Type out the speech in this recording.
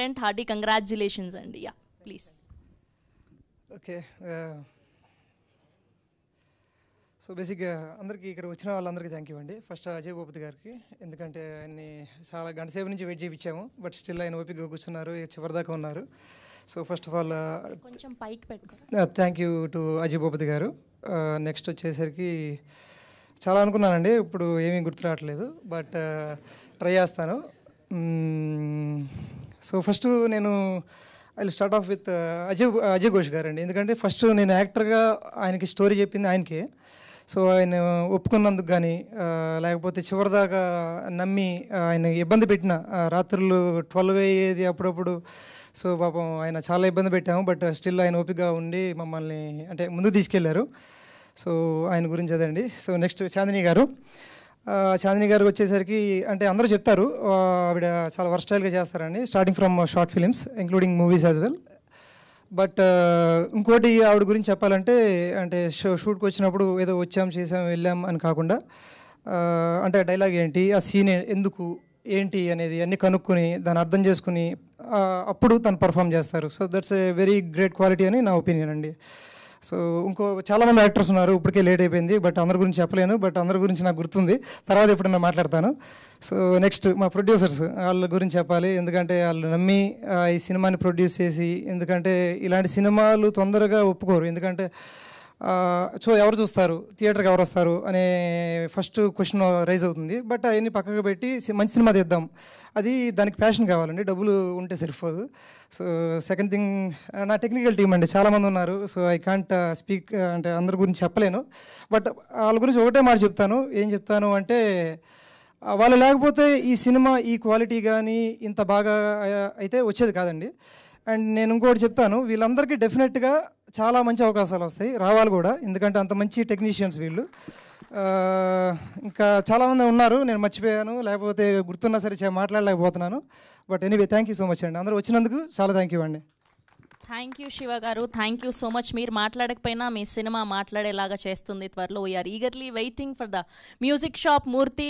front హార్డీ congratulations అండి yeah please okay so బేసిక్గా అందరికీ ఇక్కడ వచ్చిన వాళ్ళందరికీ థ్యాంక్ యూ అండి ఫస్ట్ uh, అజయ్ భూపతి గారికి ఎందుకంటే ఆయన్ని చాలా గంట సేపు నుంచి వెయిట్ చేయించాము బట్ స్టిల్ ఆయన ఓపికగా కూర్చున్నారు చివరిదాకా ఉన్నారు సో ఫస్ట్ ఆఫ్ ఆల్ కొంచెం పైకి పెట్టుకో thank you to Ajay Bhupathi గారు నెక్స్ట్ uh, వచ్చేసరికి చాలా అనుకున్నానండి ఇప్పుడు ఏమీ గుర్తు రావట్లేదు బట్ ట్రై uh, చేస్తాను mm, సో ఫస్ట్ నేను I start off with Ajay Ajay Ghosh గారు అండి ఎందుకంటే ఫస్ట్ నేను యాక్టర్గా ఆయనకి స్టోరీ చెప్పింది ఆయనకే సో ఆయన ఒప్పుకున్నందుకు కానీ uh, లేకపోతే చివరిదాకా నమ్మి uh, ఆయన ఇబ్బంది పెట్టిన uh, రాత్రులు ట్వెల్వ్ అయ్యేది అప్పుడప్పుడు సో పాపం ఆయన చాలా ఇబ్బంది పెట్టాము బట్ స్టిల్ ఆయన ఓపికగా ఉండి మమ్మల్ని అంటే ముందుకు తీసుకెళ్లారు సో ఆయన గురించి అదండి సో నెక్స్ట్ చాందిని గారు చాందిని గారికి వచ్చేసరికి అంటే అందరూ చెప్తారు ఆవిడ చాలా వర్స్టైల్గా చేస్తారండి starting from short films including movies as well but ఇంకోటి ఆవిడ గురించి చెప్పాలంటే అంటే షో షూట్కి వచ్చినప్పుడు ఏదో వచ్చాం చేసాం వెళ్ళాం అని కాకుండా అంటే డైలాగ్ ఏంటి ఆ సీన్ ఎందుకు ఏంటి అనేది అన్ని కనుక్కొని దాన్ని అర్థం చేసుకుని అప్పుడు తను పర్ఫామ్ చేస్తారు so that's a very great quality అని నా ఒపీనియన్ అండి సో ఇంకో చాలామంది యాక్టర్స్ ఉన్నారు ఇప్పటికే లేట్ అయిపోయింది బట్ అందరి గురించి చెప్పలేను బట్ అందరి గురించి నాకు గుర్తుంది తర్వాత ఎప్పుడైనా మాట్లాడతాను సో నెక్స్ట్ మా ప్రొడ్యూసర్స్ వాళ్ళ గురించి చెప్పాలి ఎందుకంటే వాళ్ళు నమ్మి ఈ సినిమాని ప్రొడ్యూస్ చేసి ఎందుకంటే ఇలాంటి సినిమాలు తొందరగా ఒప్పుకోరు ఎందుకంటే సో ఎవరు చూస్తారు థియేటర్కి ఎవరు వస్తారు అనే ఫస్ట్ క్వశ్చన్ రైజ్ అవుతుంది బట్ అవన్నీ పక్కకు పెట్టి మంచి సినిమా తీద్దాం అది దానికి ప్యాషన్ కావాలండి డబ్బులు ఉంటే సరిపోదు సో సెకండ్ థింగ్ నా టెక్నికల్ టీం అండి చాలామంది ఉన్నారు సో ఐ కాంట్ స్పీక్ అంటే అందరి గురించి చెప్పలేను బట్ వాళ్ళ గురించి ఒకటే మాట చెప్తాను ఏం చెప్తాను అంటే వాళ్ళు లేకపోతే ఈ సినిమా ఈ క్వాలిటీ కానీ ఇంత బాగా అయితే వచ్చేది కాదండి అండ్ నేను ఇంకోటి చెప్తాను వీళ్ళందరికీ డెఫినెట్గా చాలా మంచి అవకాశాలు వస్తాయి రావాలి కూడా ఎందుకంటే అంత మంచి టెక్నీషియన్స్ వీళ్ళు ఇంకా చాలామంది ఉన్నారు నేను మర్చిపోయాను లేకపోతే గుర్తున్నా సరే మాట్లాడలేకపోతున్నాను but anyway thank you so much అండి అందరూ వచ్చినందుకు చాలా థ్యాంక్ యూ అండి థ్యాంక్ యూ శివ గారు థ్యాంక్ యూ సో మచ్ మీరు మాట్లాడకపోయినా మీ సినిమా మాట్లాడేలాగా చేస్తుంది త్వరలో we're eagerly waiting for the music shop Murthy